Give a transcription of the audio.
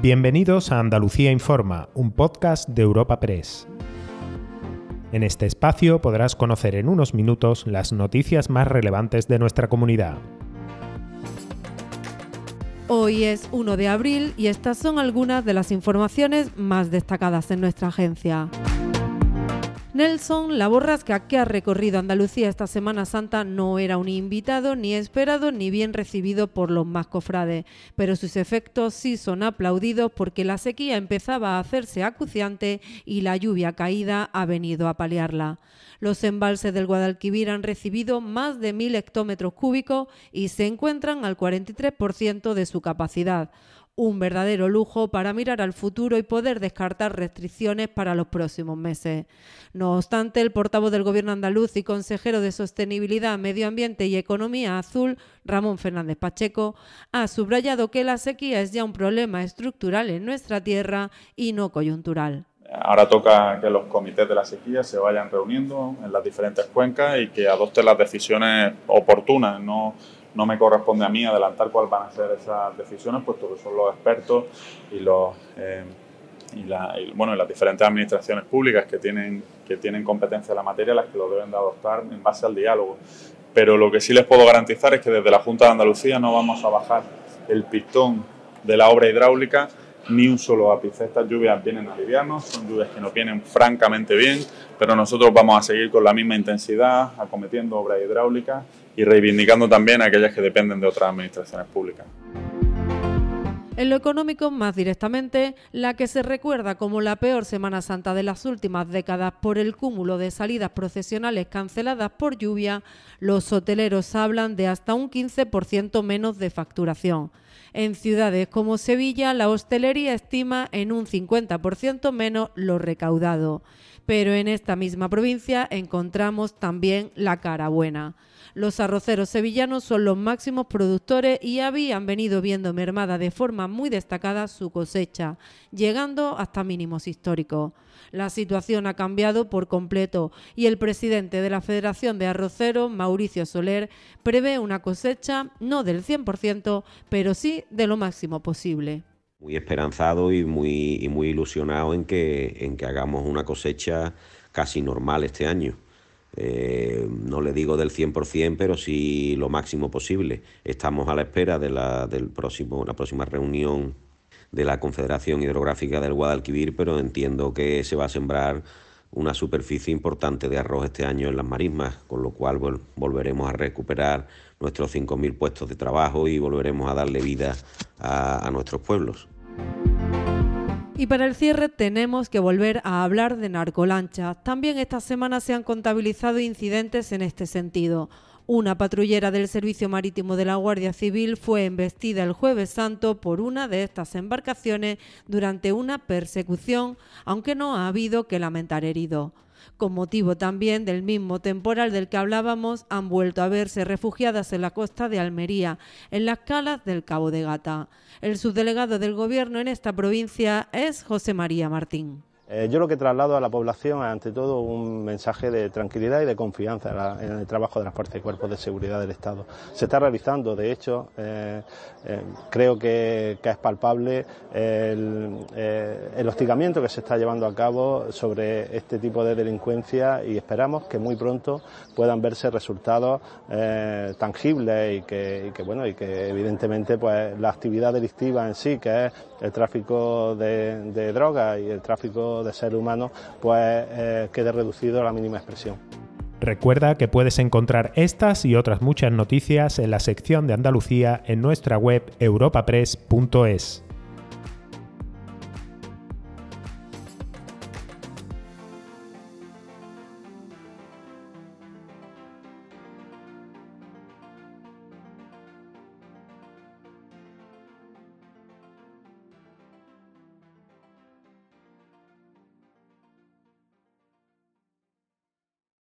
Bienvenidos a Andalucía Informa, un podcast de Europa Press. En este espacio podrás conocer en unos minutos las noticias más relevantes de nuestra comunidad. Hoy es 1 de abril y estas son algunas de las informaciones más destacadas en nuestra agencia. Nelson, la borrasca que ha recorrido Andalucía esta Semana Santa no era un invitado ni esperado ni bien recibido por los más cofrades, pero sus efectos sí son aplaudidos porque la sequía empezaba a hacerse acuciante y la lluvia caída ha venido a paliarla. Los embalses del Guadalquivir han recibido más de mil hectómetros cúbicos y se encuentran al 43% de su capacidad un verdadero lujo para mirar al futuro y poder descartar restricciones para los próximos meses. No obstante, el portavoz del Gobierno andaluz y consejero de Sostenibilidad, Medio Ambiente y Economía Azul, Ramón Fernández Pacheco, ha subrayado que la sequía es ya un problema estructural en nuestra tierra y no coyuntural. Ahora toca que los comités de la sequía se vayan reuniendo en las diferentes cuencas y que adopten las decisiones oportunas, no no me corresponde a mí adelantar cuáles van a ser esas decisiones, puesto que son los expertos y los... Eh, bueno, las diferentes administraciones públicas que tienen, que tienen competencia en la materia las que lo deben de adoptar en base al diálogo. Pero lo que sí les puedo garantizar es que desde la Junta de Andalucía no vamos a bajar el pistón de la obra hidráulica ni un solo ápice. Estas lluvias vienen a son lluvias que nos vienen francamente bien, pero nosotros vamos a seguir con la misma intensidad acometiendo obras hidráulicas y reivindicando también aquellas que dependen de otras administraciones públicas. En lo económico, más directamente, la que se recuerda como la peor Semana Santa de las últimas décadas por el cúmulo de salidas procesionales canceladas por lluvia, los hoteleros hablan de hasta un 15% menos de facturación. En ciudades como Sevilla, la hostelería estima en un 50% menos lo recaudado. Pero en esta misma provincia encontramos también la cara buena. Los arroceros sevillanos son los máximos productores y habían venido viendo mermada de forma muy destacada su cosecha, llegando hasta mínimos históricos. La situación ha cambiado por completo y el presidente de la Federación de Arroceros, Mauricio Soler, prevé una cosecha no del 100%, pero sí de lo máximo posible muy esperanzado y muy, y muy ilusionado en que, en que hagamos una cosecha casi normal este año. Eh, no le digo del 100%, pero sí lo máximo posible. Estamos a la espera de la, del próximo, próxima reunión de la Confederación Hidrográfica del Guadalquivir, pero entiendo que se va a sembrar una superficie importante de arroz este año en las marismas, con lo cual volveremos a recuperar nuestros 5.000 puestos de trabajo y volveremos a darle vida a nuestros pueblos. Y para el cierre tenemos que volver a hablar de narcolanchas. También esta semana se han contabilizado incidentes en este sentido. Una patrullera del Servicio Marítimo de la Guardia Civil fue embestida el jueves santo por una de estas embarcaciones durante una persecución, aunque no ha habido que lamentar heridos. Con motivo también del mismo temporal del que hablábamos, han vuelto a verse refugiadas en la costa de Almería, en las calas del Cabo de Gata. El subdelegado del Gobierno en esta provincia es José María Martín. Eh, yo lo que traslado a la población es ante todo un mensaje de tranquilidad y de confianza en, el trabajo de las fuerzas y cuerpos de seguridad del Estado. Se está realizando, de hecho, eh, eh, creo que, es palpable el, hostigamiento que se está llevando a cabo sobre este tipo de delincuencia y esperamos que muy pronto puedan verse resultados tangibles y que, bueno y que evidentemente pues la actividad delictiva en sí, que es el tráfico de drogas y el tráfico de ser humano, pues eh, quede reducido a la mínima expresión. Recuerda que puedes encontrar estas y otras muchas noticias en la sección de Andalucía en nuestra web europapress.es.